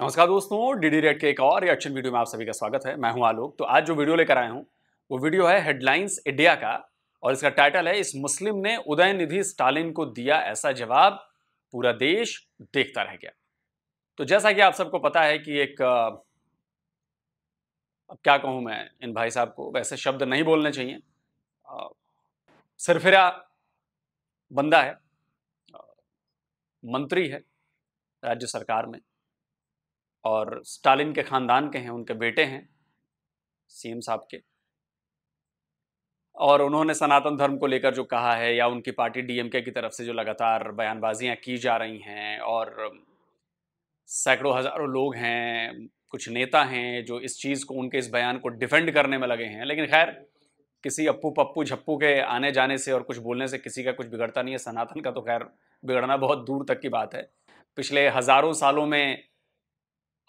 नमस्कार दोस्तों DD red के एक और रिएक्शन वीडियो में आप सभी का स्वागत है मैं हूं आलोक तो आज जो वीडियो लेकर आया हूं वो वीडियो है हेडलाइंस इंडिया का और इसका टाइटल है इस मुस्लिम ने उदय निधि स्टालिन को दिया ऐसा जवाब पूरा देश देखता रह गया तो जैसा कि आप सबको पता है कि एक अब क्या कहूं मैं इन भाई साहब को वैसे शब्द नहीं बोलने चाहिए सिरफिरा बंदा है मंत्री है राज्य सरकार में और स्टालिन के ख़ानदान के हैं उनके बेटे हैं सीएम साहब के और उन्होंने सनातन धर्म को लेकर जो कहा है या उनकी पार्टी डीएमके की तरफ से जो लगातार बयानबाजियां की जा रही हैं और सैकड़ों हज़ारों लोग हैं कुछ नेता हैं जो इस चीज़ को उनके इस बयान को डिफेंड करने में लगे हैं लेकिन खैर किसी अप्पू पप्पू झप्पू के आने जाने से और कुछ बोलने से किसी का कुछ बिगड़ता नहीं है सनातन का तो खैर बिगड़ना बहुत दूर तक की बात है पिछले हज़ारों सालों में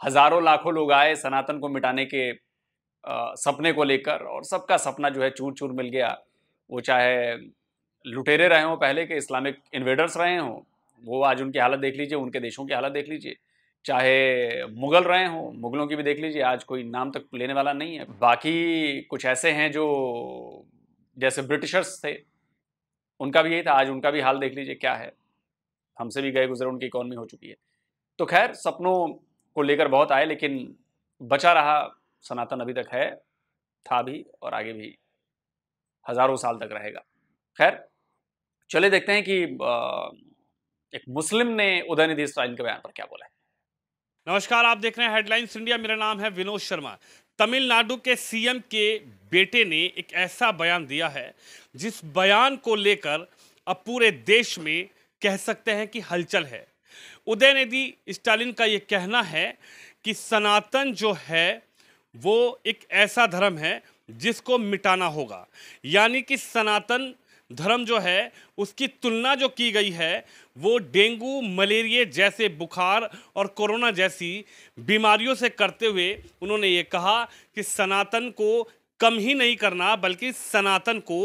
हजारों लाखों लोग आए सनातन को मिटाने के आ, सपने को लेकर और सबका सपना जो है चूर चूर मिल गया वो चाहे लुटेरे रहे हों पहले के इस्लामिक इन्वेडर्स रहे हों वो आज उनकी हालत देख लीजिए उनके देशों की हालत देख लीजिए चाहे मुगल रहे हों मुगलों की भी देख लीजिए आज कोई नाम तक लेने वाला नहीं है बाकी कुछ ऐसे हैं जो जैसे ब्रिटिशर्स थे उनका भी यही था आज उनका भी हाल देख लीजिए क्या है हमसे भी गए गुजरे उनकी इकॉनमी हो चुकी है तो खैर सपनों को लेकर बहुत आए लेकिन बचा रहा सनातन अभी तक है था भी और आगे भी हज़ारों साल तक रहेगा खैर चले देखते हैं कि एक मुस्लिम ने उदयनिधि स्टालिन के बयान पर क्या बोला है नमस्कार आप देख रहे हैं हेडलाइंस इंडिया मेरा नाम है विनोद शर्मा तमिलनाडु के सीएम के बेटे ने एक ऐसा बयान दिया है जिस बयान को लेकर अब पूरे देश में कह सकते हैं कि हलचल है उदयनिधि स्टालिन का ये कहना है कि सनातन जो है वो एक ऐसा धर्म है जिसको मिटाना होगा यानी कि सनातन धर्म जो है उसकी तुलना जो की गई है वो डेंगू मलेरिया जैसे बुखार और कोरोना जैसी बीमारियों से करते हुए उन्होंने ये कहा कि सनातन को कम ही नहीं करना बल्कि सनातन को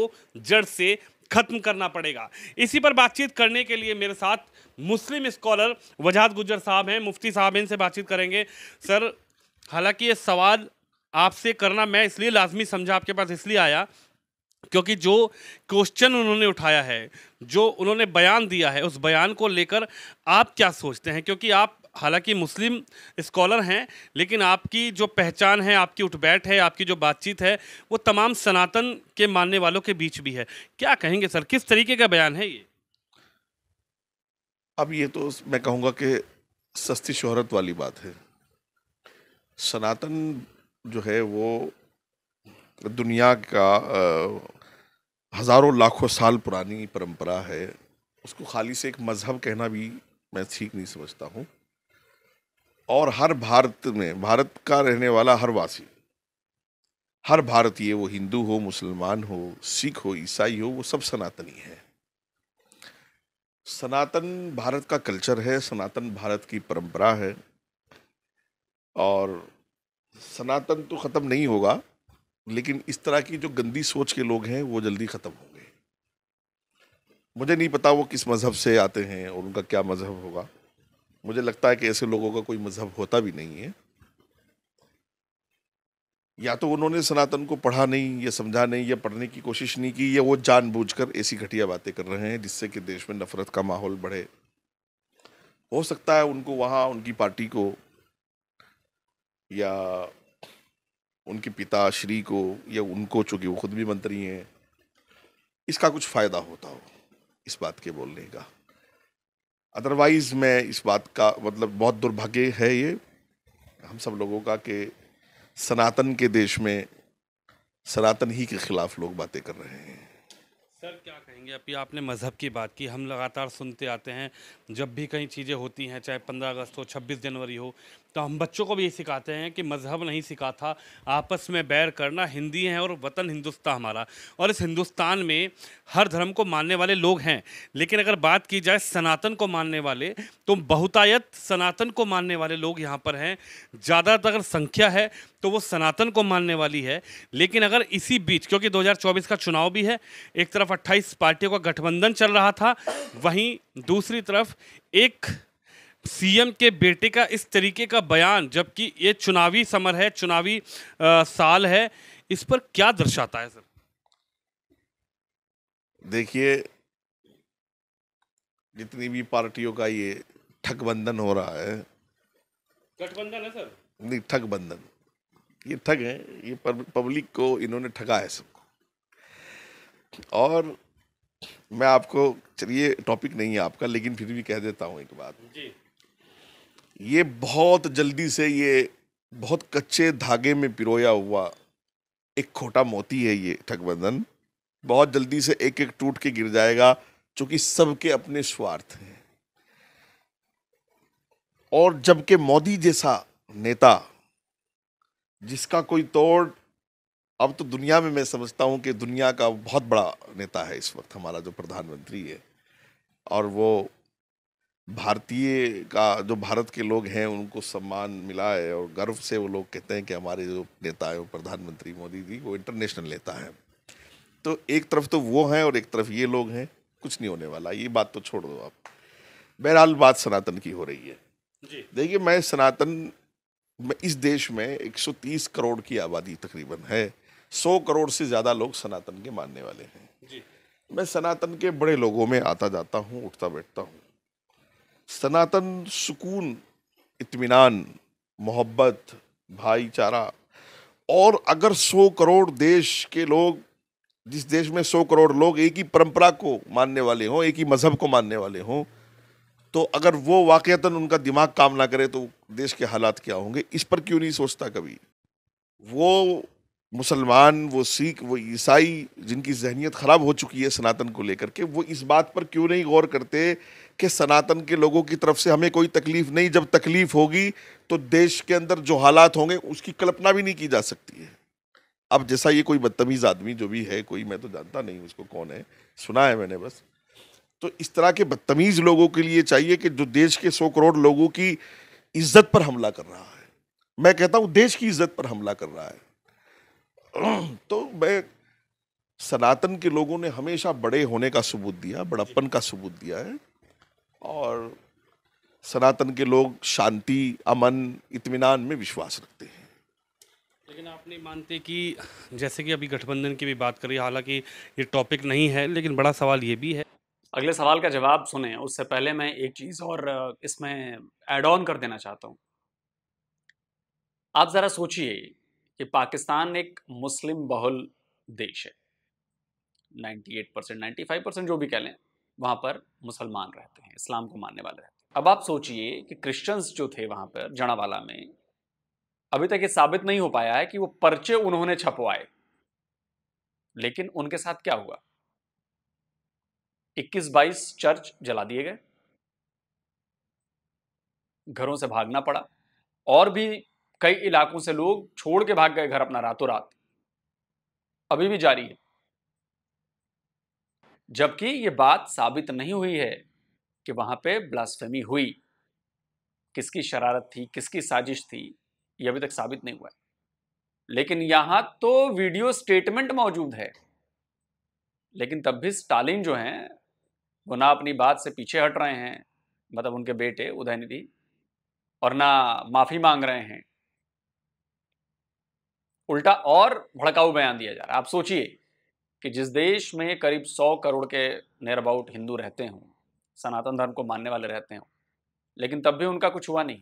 जड़ से खत्म करना पड़ेगा इसी पर बातचीत करने के लिए मेरे साथ मुस्लिम स्कॉलर वजाद गुजर साहब हैं मुफ्ती साहब इनसे बातचीत करेंगे सर हालांकि ये सवाल आपसे करना मैं इसलिए लाजमी समझा आपके पास इसलिए आया क्योंकि जो क्वेश्चन उन्होंने उठाया है जो उन्होंने बयान दिया है उस बयान को लेकर आप क्या सोचते हैं क्योंकि आप हालांकि मुस्लिम स्कॉलर हैं लेकिन आपकी जो पहचान है आपकी उठ बैठ है आपकी जो बातचीत है वो तमाम सनातन के मानने वालों के बीच भी है क्या कहेंगे सर किस तरीके का बयान है ये अब ये तो मैं कहूँगा कि सस्ती शोहरत वाली बात है सनातन जो है वो दुनिया का हज़ारों लाखों साल पुरानी परंपरा है उसको खाली से एक मज़हब कहना भी मैं ठीक नहीं समझता हूँ और हर भारत में भारत का रहने वाला हर वासी हर भारतीय वो हिंदू हो मुसलमान हो सिख हो ईसाई हो वो सब सनातनी है सनातन भारत का कल्चर है सनातन भारत की परंपरा है और सनातन तो ख़त्म नहीं होगा लेकिन इस तरह की जो गंदी सोच के लोग हैं वो जल्दी ख़त्म होंगे मुझे नहीं पता वो किस मज़हब से आते हैं और उनका क्या मज़हब होगा मुझे लगता है कि ऐसे लोगों का कोई मजहब होता भी नहीं है या तो उन्होंने सनातन को पढ़ा नहीं या समझा नहीं या पढ़ने की कोशिश नहीं की या वो जानबूझकर ऐसी घटिया बातें कर रहे हैं जिससे कि देश में नफरत का माहौल बढ़े हो सकता है उनको वहाँ उनकी पार्टी को या उनके पिता श्री को या उनको चूंकि वो खुद भी मंत्री हैं इसका कुछ फ़ायदा होता हो इस बात के बोलने का अदरवाइज़ मैं इस बात का मतलब बहुत दुर्भाग्य है ये हम सब लोगों का कि सनातन के देश में सनातन ही के ख़िलाफ़ लोग बातें कर रहे हैं सर क्या कहेंगे अभी आपने मज़हब की बात की हम लगातार सुनते आते हैं जब भी कहीं चीज़ें होती हैं चाहे पंद्रह अगस्त हो छब्बीस जनवरी हो तो हम बच्चों को भी ये सिखाते हैं कि मज़हब नहीं सिखाता आपस में बैर करना हिंदी है और वतन हिंदुस्तान हमारा और इस हिंदुस्तान में हर धर्म को मानने वाले लोग हैं लेकिन अगर बात की जाए सनातन को मानने वाले तो बहुतायत सनातन को मानने वाले लोग यहाँ पर हैं ज़्यादातर अगर संख्या है तो वो सनातन को मानने वाली है लेकिन अगर इसी बीच क्योंकि दो का चुनाव भी है एक तरफ अट्ठाईस पार्टियों का गठबंधन चल रहा था वहीं दूसरी तरफ एक सीएम के बेटे का इस तरीके का बयान जबकि ये चुनावी समर है चुनावी आ, साल है इस पर क्या दर्शाता है सर देखिए जितनी भी पार्टियों का ये ठगबंधन हो रहा है गठबंधन है सर नहीं ठगबंधन ये ठग है ये पब्लिक को इन्होंने ठगा है सबको और मैं आपको चलिए टॉपिक नहीं है आपका लेकिन फिर भी कह देता हूँ एक बात जी ये बहुत जल्दी से ये बहुत कच्चे धागे में पिरोया हुआ एक खोटा मोती है ये ठगबंधन बहुत जल्दी से एक एक टूट के गिर जाएगा चूंकि सबके अपने स्वार्थ हैं और जबकि मोदी जैसा नेता जिसका कोई तोड़ अब तो दुनिया में मैं समझता हूँ कि दुनिया का बहुत बड़ा नेता है इस वक्त हमारा जो प्रधानमंत्री है और वो भारतीय का जो भारत के लोग हैं उनको सम्मान मिला है और गर्व से वो लोग कहते हैं कि हमारे जो नेता है वो प्रधानमंत्री मोदी जी वो इंटरनेशनल नेता है तो एक तरफ तो वो हैं और एक तरफ ये लोग हैं कुछ नहीं होने वाला ये बात तो छोड़ दो आप बहरहाल बात सनातन की हो रही है देखिए मैं सनातन इस देश में 130 करोड़ की आबादी तकरीबन है 100 करोड़ से ज़्यादा लोग सनातन के मानने वाले हैं मैं सनातन के बड़े लोगों में आता जाता हूँ उठता बैठता हूँ सनातन सुकून इत्मीनान मोहब्बत भाईचारा और अगर सौ करोड़ देश के लोग जिस देश में सौ करोड़ लोग एक ही परंपरा को मानने वाले हों एक ही मज़हब को मानने वाले हों तो अगर वो वाक़ता उनका दिमाग काम ना करे तो देश के हालात क्या होंगे इस पर क्यों नहीं सोचता कभी वो मुसलमान वो सिख वो ईसाई जिनकी जहनीत ख़राब हो चुकी है सनातन को लेकर के वो इस बात पर क्यों नहीं गौर करते कि सनातन के लोगों की तरफ से हमें कोई तकलीफ़ नहीं जब तकलीफ़ होगी तो देश के अंदर जो हालात होंगे उसकी कल्पना भी नहीं की जा सकती है अब जैसा ये कोई बदतमीज़ आदमी जो भी है कोई मैं तो जानता नहीं उसको कौन है सुना है मैंने बस तो इस तरह के बदतमीज़ लोगों के लिए चाहिए कि जो देश के सौ करोड़ लोगों की इज्जत पर हमला कर रहा है मैं कहता हूँ देश की इज्जत पर हमला कर रहा है तो मैं सनातन के लोगों ने हमेशा बड़े होने का सबूत दिया बड़प्पन का सबूत दिया है और सनातन के लोग शांति अमन इत्मीनान में विश्वास रखते हैं लेकिन आप नहीं मानते कि जैसे कि अभी गठबंधन की भी बात करी हालांकि ये टॉपिक नहीं है लेकिन बड़ा सवाल ये भी है अगले सवाल का जवाब सुने उससे पहले मैं एक चीज़ और इसमें एड ऑन कर देना चाहता हूँ आप ज़रा सोचिए कि पाकिस्तान एक मुस्लिम बहुल देश है 98 परसेंट नाइन्टी परसेंट जो भी कह लें वहाँ पर मुसलमान रहते हैं इस्लाम को मानने वाले रहते हैं अब आप सोचिए कि क्रिश्चियंस जो थे वहाँ पर जड़ावाला में अभी तक ये साबित नहीं हो पाया है कि वो पर्चे उन्होंने छपवाए लेकिन उनके साथ क्या हुआ 21-22 चर्च जला दिए गए घरों से भागना पड़ा और भी कई इलाकों से लोग छोड़ के भाग गए घर अपना रातों रात अभी भी जारी है जबकि ये बात साबित नहीं हुई है कि वहां पे ब्लास्फेमी हुई किसकी शरारत थी किसकी साजिश थी ये अभी तक साबित नहीं हुआ है लेकिन यहां तो वीडियो स्टेटमेंट मौजूद है लेकिन तब भी स्टालिन जो हैं वो ना अपनी बात से पीछे हट रहे हैं मतलब उनके बेटे उदयनिधि और ना माफ़ी मांग रहे हैं उल्टा और भड़काऊ बयान दिया जा रहा है आप सोचिए कि जिस देश में करीब सौ करोड़ के नियर अबाउट हिंदू रहते हों सनातन धर्म को मानने वाले रहते हों लेकिन तब भी उनका कुछ हुआ नहीं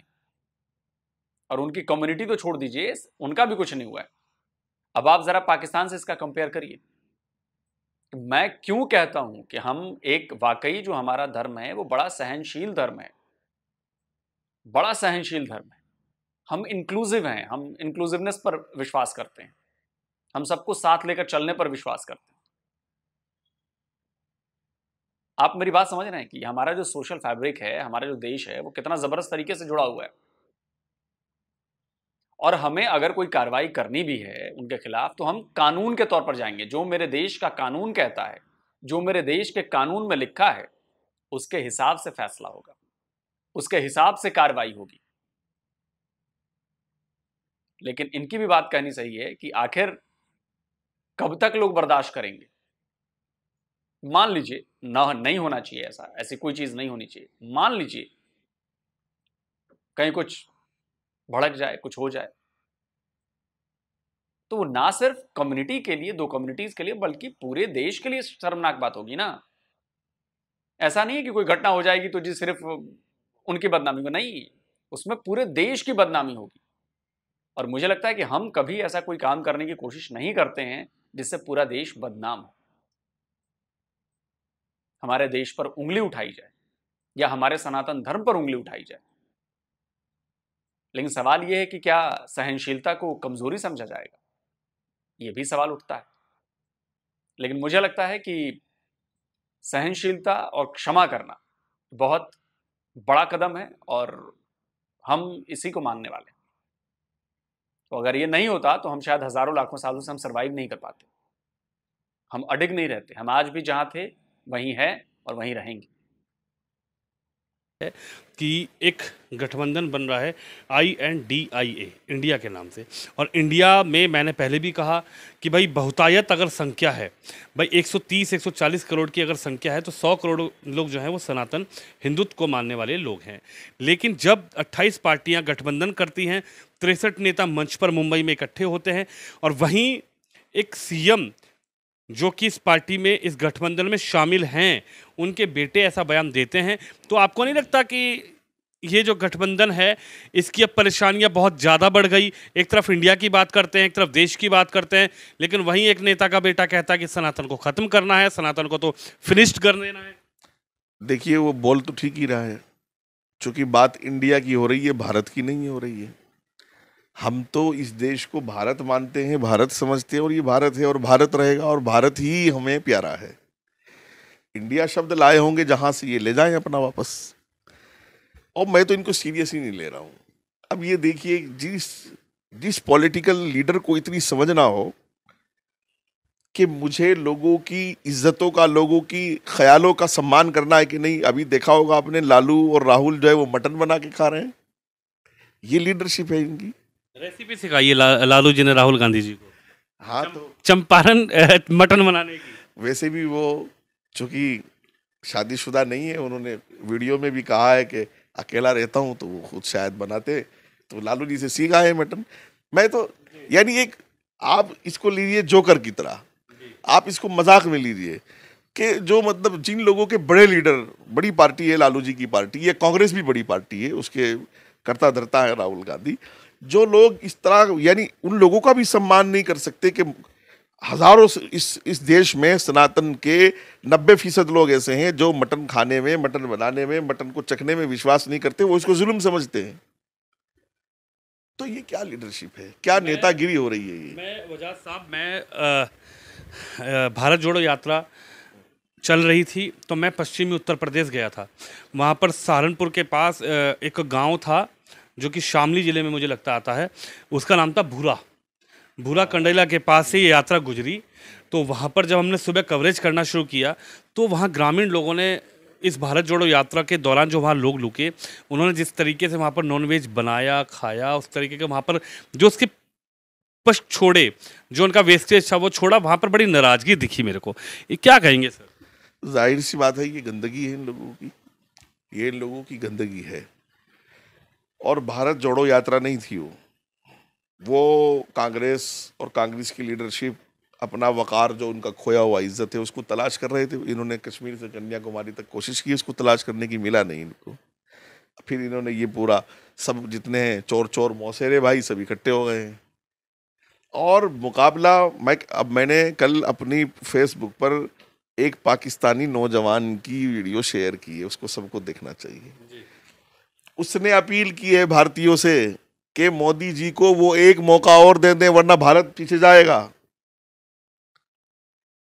और उनकी कम्युनिटी तो छोड़ दीजिए उनका भी कुछ नहीं हुआ है अब आप ज़रा पाकिस्तान से इसका कंपेयर करिए मैं क्यों कहता हूं कि हम एक वाकई जो हमारा धर्म है वो बड़ा सहनशील धर्म है बड़ा सहनशील धर्म है हम इंक्लूसिव हैं हम इंक्लूसिवनेस पर विश्वास करते हैं हम सबको साथ लेकर चलने पर विश्वास करते हैं आप मेरी बात समझ रहे हैं कि हमारा जो सोशल फैब्रिक है हमारा जो देश है वो कितना ज़बरदस्त तरीके से जुड़ा हुआ है और हमें अगर कोई कार्रवाई करनी भी है उनके खिलाफ तो हम कानून के तौर पर जाएंगे जो मेरे देश का कानून कहता है जो मेरे देश के कानून में लिखा है उसके हिसाब से फैसला होगा उसके हिसाब से कार्रवाई होगी लेकिन इनकी भी बात कहनी सही है कि आखिर कब तक लोग बर्दाश्त करेंगे मान लीजिए ना नहीं होना चाहिए ऐसा ऐसी कोई चीज नहीं होनी चाहिए मान लीजिए कहीं कुछ भड़क जाए कुछ हो जाए तो वो ना सिर्फ कम्युनिटी के लिए दो कम्युनिटीज के लिए बल्कि पूरे देश के लिए शर्मनाक बात होगी ना ऐसा नहीं है कि कोई घटना हो जाएगी तो जी सिर्फ उनकी बदनामी को नहीं उसमें पूरे देश की बदनामी होगी और मुझे लगता है कि हम कभी ऐसा कोई काम करने की कोशिश नहीं करते हैं जिससे पूरा देश बदनाम हो हमारे देश पर उंगली उठाई जाए या हमारे सनातन धर्म पर उंगली उठाई जाए लेकिन सवाल यह है कि क्या सहनशीलता को कमजोरी समझा जाएगा यह भी सवाल उठता है लेकिन मुझे लगता है कि सहनशीलता और क्षमा करना बहुत बड़ा कदम है और हम इसी को मानने वाले हैं तो अगर ये नहीं होता तो हम शायद हज़ारों लाखों सालों से हम सर्वाइव नहीं कर पाते हम अडिग नहीं रहते हम आज भी जहाँ थे वहीं हैं और वहीं रहेंगे है कि एक गठबंधन बन रहा है I N D I A India के नाम से और इंडिया में मैंने पहले भी कहा कि भाई बहुतायत अगर संख्या है भाई 130 140 करोड़ की अगर संख्या है तो 100 करोड़ लोग जो हैं वो सनातन हिंदुत्व को मानने वाले लोग हैं लेकिन जब 28 पार्टियां गठबंधन करती हैं तिरसठ नेता मंच पर मुंबई में इकट्ठे होते हैं और वहीं एक सीएम जो कि इस पार्टी में इस गठबंधन में शामिल हैं उनके बेटे ऐसा बयान देते हैं तो आपको नहीं लगता कि ये जो गठबंधन है इसकी अब परेशानियां बहुत ज़्यादा बढ़ गई एक तरफ इंडिया की बात करते हैं एक तरफ देश की बात करते हैं लेकिन वहीं एक नेता का बेटा कहता है कि सनातन को ख़त्म करना है सनातन को तो फिनिश्ड कर देना है देखिए वो बोल तो ठीक ही रहा है चूँकि बात इंडिया की हो रही है भारत की नहीं हो रही है हम तो इस देश को भारत मानते हैं भारत समझते हैं और ये भारत है और भारत रहेगा और भारत ही हमें प्यारा है इंडिया शब्द लाए होंगे जहाँ से ये ले जाए अपना वापस और मैं तो इनको सीरियस ही नहीं ले रहा हूँ अब ये देखिए जिस जिस पॉलिटिकल लीडर को इतनी समझ ना हो कि मुझे लोगों की इज्जतों का लोगों की ख्यालों का सम्मान करना है कि नहीं अभी देखा होगा आपने लालू और राहुल जो है वो मटन बना के खा रहे हैं ये लीडरशिप है इनकी रेसिपी सिखाइए ला, लालू जी ने राहुल गांधी जी को हाँ चम, तो चंपारण मटन बनाने की वैसे भी वो चूंकि शादीशुदा नहीं है उन्होंने वीडियो में भी कहा है कि अकेला रहता हूँ तो वो खुद शायद बनाते तो लालू जी से सीखा है मटन मैं तो यानी एक आप इसको लीजिए जोकर की तरह आप इसको मजाक में लीजिए कि जो मतलब जिन लोगों के बड़े लीडर बड़ी पार्टी है लालू जी की पार्टी या कांग्रेस भी बड़ी पार्टी है उसके करता धरता है राहुल गांधी जो लोग इस तरह यानी उन लोगों का भी सम्मान नहीं कर सकते कि हजारों इस इस देश में सनातन के नब्बे फीसद लोग ऐसे हैं जो मटन खाने में मटन बनाने में मटन को चखने में विश्वास नहीं करते वो इसको जुल्म समझते हैं तो ये क्या लीडरशिप है क्या नेतागिरी हो रही है ये मैं वजाद साहब मैं भारत जोड़ो यात्रा चल रही थी तो मैं पश्चिमी उत्तर प्रदेश गया था वहाँ पर सहारनपुर के पास एक गांव था जो कि शामली ज़िले में मुझे लगता आता है उसका नाम था भूरा भूरा कंडेला के पास से ये यात्रा गुजरी तो वहाँ पर जब हमने सुबह कवरेज करना शुरू किया तो वहाँ ग्रामीण लोगों ने इस भारत जोड़ो यात्रा के दौरान जो वहाँ लोग लुके उन्होंने जिस तरीके से वहाँ पर नॉनवेज बनाया खाया उस तरीके के वहाँ पर जो उसके पश छोड़े जो उनका वेस्टेज था वो छोड़ा वहाँ पर बड़ी नाराज़गी दिखी मेरे को ये क्या कहेंगे सर जाहिर सी बात है ये गंदगी है इन लोगों की ये इन लोगों की गंदगी है और भारत जोड़ो यात्रा नहीं थी वो वो कांग्रेस और कांग्रेस की लीडरशिप अपना वकार जो उनका खोया हुआ इज्जत है उसको तलाश कर रहे थे इन्होंने कश्मीर से कन्याकुमारी तक कोशिश की उसको तलाश करने की मिला नहीं इनको फिर इन्होंने ये पूरा सब जितने हैं चोर चोर मौसेरे भाई सब इकट्ठे हो गए हैं और मुकाबला मैं अब मैंने कल अपनी फेसबुक पर एक पाकिस्तानी नौजवान की वीडियो शेयर की है उसको सबको देखना चाहिए उसने अपील की है भारतीयों से कि मोदी जी को वो एक मौका और दे दें वरना भारत पीछे जाएगा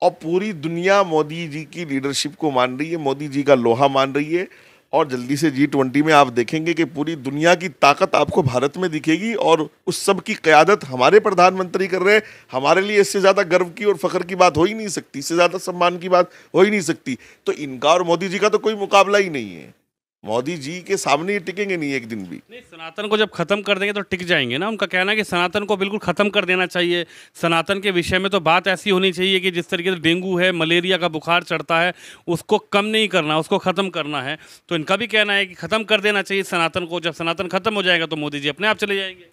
और पूरी दुनिया मोदी जी की लीडरशिप को मान रही है मोदी जी का लोहा मान रही है और जल्दी से जी ट्वेंटी में आप देखेंगे कि पूरी दुनिया की ताकत आपको भारत में दिखेगी और उस सब की क़्यादत हमारे प्रधानमंत्री कर रहे हैं हमारे लिए इससे ज़्यादा गर्व की और फ़ख्र की बात हो ही नहीं सकती इससे ज़्यादा सम्मान की बात हो ही नहीं सकती तो इनका और मोदी जी का तो कोई मुकाबला ही नहीं है मोदी जी के सामने ये टिकेंगे नहीं एक दिन भी नहीं सनातन को जब खत्म कर देंगे तो टिक जाएंगे ना उनका कहना है कि सनातन को बिल्कुल खत्म कर देना चाहिए सनातन के विषय में तो बात ऐसी होनी चाहिए कि जिस तरीके से तो डेंगू है मलेरिया का बुखार चढ़ता है उसको कम नहीं करना उसको ख़त्म करना है तो इनका भी कहना है कि ख़त्म कर देना चाहिए सनातन को जब सनातन खत्म हो जाएगा तो मोदी जी अपने आप चले जाएंगे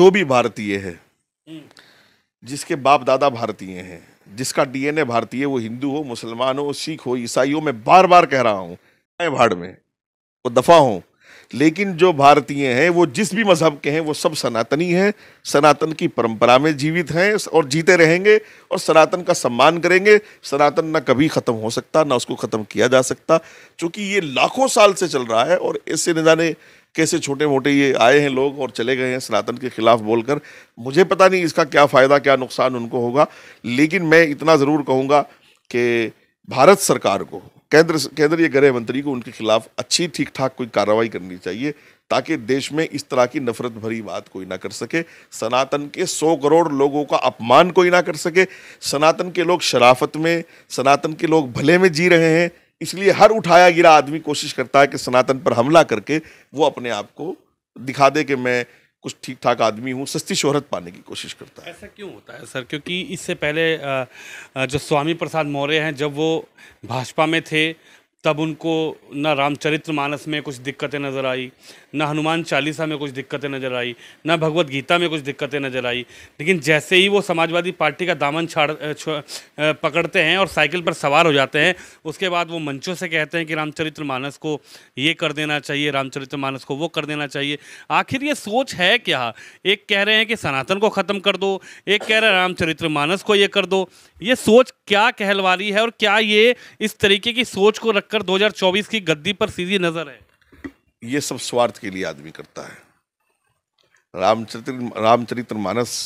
जो भी भारतीय है हम्म। जिसके बाप दादा भारतीय हैं जिसका डीएनए भारतीय वो हिंदू हो मुसलमान हो सिख हो ईसाई हो मैं बार बार कह रहा हूँ भाड़ में वो दफा हों लेकिन जो भारतीय हैं वो जिस भी मजहब के हैं वो सब सनातनी हैं सनातन की परंपरा में जीवित हैं और जीते रहेंगे और सनातन का सम्मान करेंगे सनातन ना कभी ख़त्म हो सकता ना उसको ख़त्म किया जा सकता क्योंकि ये लाखों साल से चल रहा है और इससे न जाने कैसे छोटे मोटे ये आए हैं लोग और चले गए हैं सनातन के खिलाफ बोलकर मुझे पता नहीं इसका क्या फ़ायदा क्या नुकसान उनको होगा लेकिन मैं इतना ज़रूर कहूँगा कि भारत सरकार को केंद्र केंद्रीय गृह मंत्री को उनके खिलाफ अच्छी ठीक ठाक कोई कार्रवाई करनी चाहिए ताकि देश में इस तरह की नफरत भरी बात कोई ना कर सके सनातन के सौ करोड़ लोगों का अपमान कोई ना कर सके सनातन के लोग शराफत में सनातन के लोग भले में जी रहे हैं इसलिए हर उठाया गिरा आदमी कोशिश करता है कि सनातन पर हमला करके वो अपने आप को दिखा दे कि मैं कुछ ठीक ठाक आदमी हूँ सस्ती शोहरत पाने की कोशिश करता है ऐसा क्यों होता है सर क्योंकि इससे पहले जो स्वामी प्रसाद मौर्य हैं जब वो भाजपा में थे तब उनको ना रामचरित्र मानस में कुछ दिक्कतें नज़र आई ना हनुमान चालीसा में कुछ दिक्कतें नजर आई ना भगवत गीता में कुछ दिक्कतें नजर आई लेकिन जैसे ही वो समाजवादी पार्टी का दामन छाड़ पकड़ते हैं और साइकिल पर सवार हो जाते हैं उसके बाद वो मंचों से कहते हैं कि रामचरित्र मानस को ये कर देना चाहिए रामचरित्र मानस को वो कर देना चाहिए आखिर ये सोच है क्या एक कह रहे हैं कि सनातन को ख़त्म कर दो एक कह रहे हैं रामचरित्र मानस को ये कर दो ये सोच क्या कहलवा रही है और क्या ये इस तरीके की सोच को रखकर दो की गद्दी पर सीधी नज़र है ये सब स्वार्थ के लिए आदमी करता है रामचरित्र रामचरित्र मानस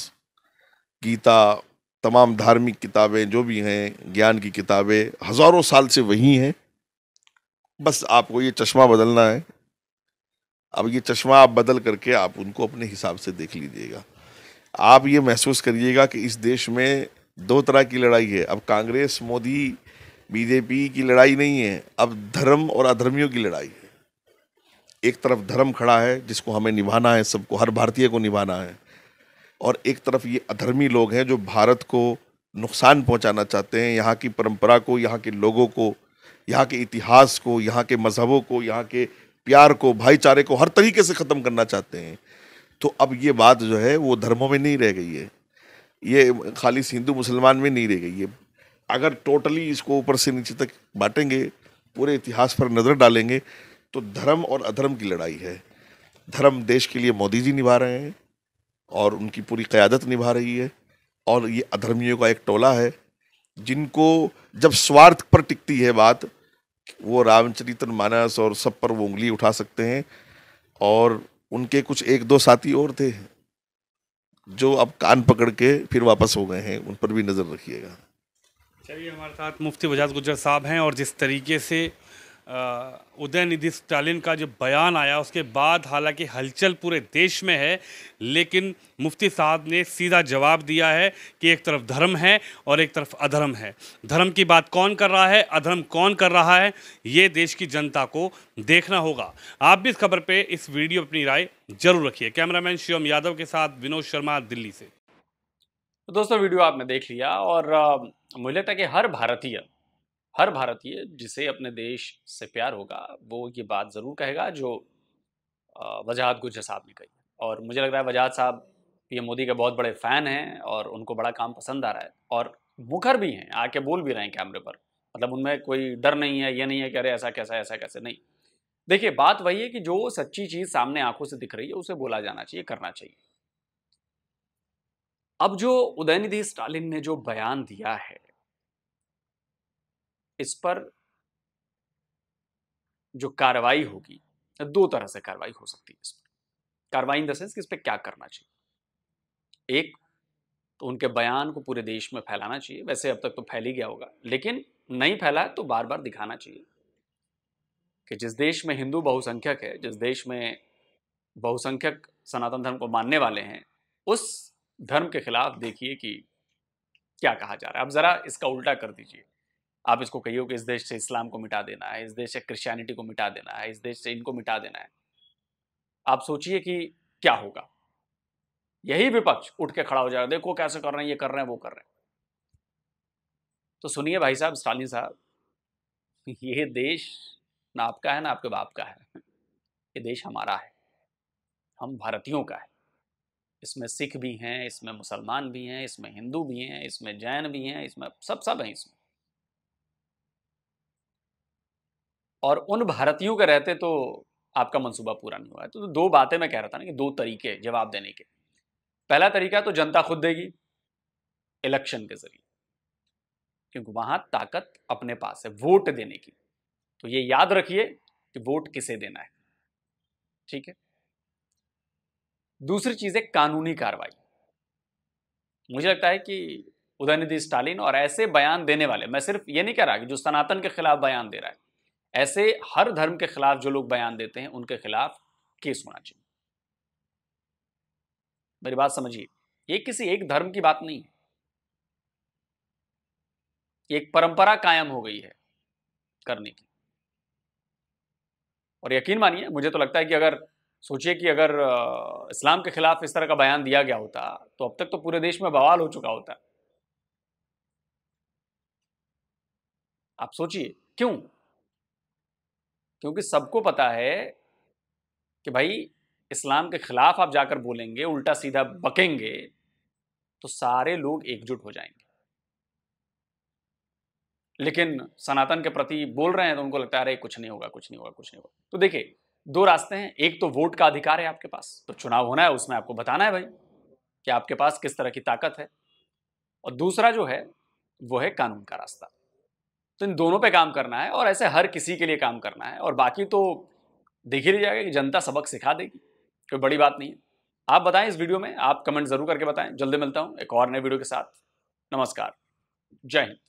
गीता तमाम धार्मिक किताबें जो भी हैं ज्ञान की किताबें हज़ारों साल से वही हैं बस आपको ये चश्मा बदलना है अब ये चश्मा आप बदल करके आप उनको अपने हिसाब से देख लीजिएगा आप ये महसूस करिएगा कि इस देश में दो तरह की लड़ाई है अब कांग्रेस मोदी बीजेपी की लड़ाई नहीं है अब धर्म और अधर्मियों की लड़ाई है एक तरफ धर्म खड़ा है जिसको हमें निभाना है सबको हर भारतीय को निभाना है और एक तरफ ये अधर्मी लोग हैं जो भारत को नुकसान पहुंचाना चाहते हैं यहाँ की परंपरा को यहाँ के लोगों को यहाँ के इतिहास को यहाँ के मज़हबों को यहाँ के प्यार को भाईचारे को हर तरीके से ख़त्म करना चाहते हैं तो अब ये बात जो है वो धर्मों में नहीं रह गई है ये खाली हिंदू मुसलमान में नहीं रह गई है अगर टोटली इसको ऊपर से नीचे तक बांटेंगे पूरे इतिहास पर नज़र डालेंगे तो धर्म और अधर्म की लड़ाई है धर्म देश के लिए मोदी जी निभा रहे हैं और उनकी पूरी क़्यादत निभा रही है और ये अधर्मियों का एक टोला है जिनको जब स्वार्थ पर टिकती है बात वो रामचरित मानस और सब पर वो उंगली उठा सकते हैं और उनके कुछ एक दो साथी और थे जो अब कान पकड़ के फिर वापस हो गए हैं उन पर भी नज़र रखिएगा चलिए हमारे साथ मुफ्ती बजाज गुजर साहब हैं और जिस तरीके से उदयनिधि स्टालिन का जो बयान आया उसके बाद हालांकि हलचल पूरे देश में है लेकिन मुफ्ती साहब ने सीधा जवाब दिया है कि एक तरफ धर्म है और एक तरफ अधर्म है धर्म की बात कौन कर रहा है अधर्म कौन कर रहा है ये देश की जनता को देखना होगा आप भी इस खबर पे इस वीडियो अपनी राय जरूर रखिए कैमरामैन शिवम यादव के साथ विनोद शर्मा दिल्ली से तो दोस्तों वीडियो आपने देख लिया और मुझे लगता है कि हर भारतीय हर भारतीय जिसे अपने देश से प्यार होगा वो ये बात ज़रूर कहेगा जो वजहत गुजर साहब ने कही और मुझे लग रहा है वजहत साहब पीएम मोदी के बहुत बड़े फ़ैन हैं और उनको बड़ा काम पसंद आ रहा है और मुखर भी हैं आके बोल भी रहे हैं कैमरे पर मतलब उनमें कोई डर नहीं है ये नहीं है कि अरे ऐसा कैसा ऐसा कैसे नहीं देखिए बात वही है कि जो सच्ची चीज़ सामने आंखों से दिख रही है उसे बोला जाना चाहिए करना चाहिए अब जो उदयनिधि स्टालिन ने जो बयान दिया है इस पर जो कार्रवाई होगी दो तरह से कार्रवाई हो सकती है इस पर कार्रवाई इन द सेंस कि इस पर क्या करना चाहिए एक तो उनके बयान को पूरे देश में फैलाना चाहिए वैसे अब तक तो फैल ही गया होगा लेकिन नहीं फैला तो बार बार दिखाना चाहिए कि जिस देश में हिंदू बहुसंख्यक है जिस देश में बहुसंख्यक सनातन धर्म को मानने वाले हैं उस धर्म के खिलाफ देखिए कि क्या कहा जा रहा है अब ज़रा इसका उल्टा कर दीजिए आप इसको कहियो कि इस देश से इस्लाम को मिटा देना है इस देश से क्रिश्चियनिटी को मिटा देना है इस देश से इनको मिटा देना है आप सोचिए कि क्या होगा यही विपक्ष उठ के खड़ा हो जाएगा देखो कैसे कर रहे हैं ये कर रहे हैं वो कर रहे हैं तो सुनिए भाई साहब स्टालिन साहब ये देश ना आपका है ना आपके बाप का है ये देश हमारा है हम भारतीयों का है इसमें सिख भी हैं इसमें मुसलमान भी हैं इसमें हिंदू भी हैं इसमें जैन भी हैं इसमें सब सब हैं इसमें और उन भारतीयों के रहते तो आपका मनसूबा पूरा नहीं हुआ है तो दो बातें मैं कह रहा था ना कि दो तरीके जवाब देने के पहला तरीका तो जनता खुद देगी इलेक्शन के जरिए क्योंकि वहां ताकत अपने पास है वोट देने की तो ये याद रखिए कि वोट किसे देना है ठीक है दूसरी चीज है कानूनी कार्रवाई मुझे लगता है कि उदयनिधि स्टालिन और ऐसे बयान देने वाले मैं सिर्फ ये नहीं कह रहा कि जो सनातन के खिलाफ बयान दे रहा है ऐसे हर धर्म के खिलाफ जो लोग बयान देते हैं उनके खिलाफ केस होना चाहिए मेरी बात समझिए ये किसी एक धर्म की बात नहीं है एक परंपरा कायम हो गई है करने की और यकीन मानिए मुझे तो लगता है कि अगर सोचिए कि अगर इस्लाम के खिलाफ इस तरह का बयान दिया गया होता तो अब तक तो पूरे देश में बवाल हो चुका होता आप सोचिए क्यों क्योंकि सबको पता है कि भाई इस्लाम के खिलाफ आप जाकर बोलेंगे उल्टा सीधा बकेंगे तो सारे लोग एकजुट हो जाएंगे लेकिन सनातन के प्रति बोल रहे हैं तो उनको लगता है अरे कुछ नहीं होगा कुछ नहीं होगा कुछ नहीं होगा तो देखिए दो रास्ते हैं एक तो वोट का अधिकार है आपके पास तो चुनाव होना है उसमें आपको बताना है भाई कि आपके पास किस तरह की ताकत है और दूसरा जो है वो है कानून का रास्ता तो इन दोनों पे काम करना है और ऐसे हर किसी के लिए काम करना है और बाकी तो देख ही जाएगा कि जनता सबक सिखा देगी कोई बड़ी बात नहीं है आप बताएं इस वीडियो में आप कमेंट ज़रूर करके बताएं जल्दी मिलता हूँ एक और नए वीडियो के साथ नमस्कार जय हिंद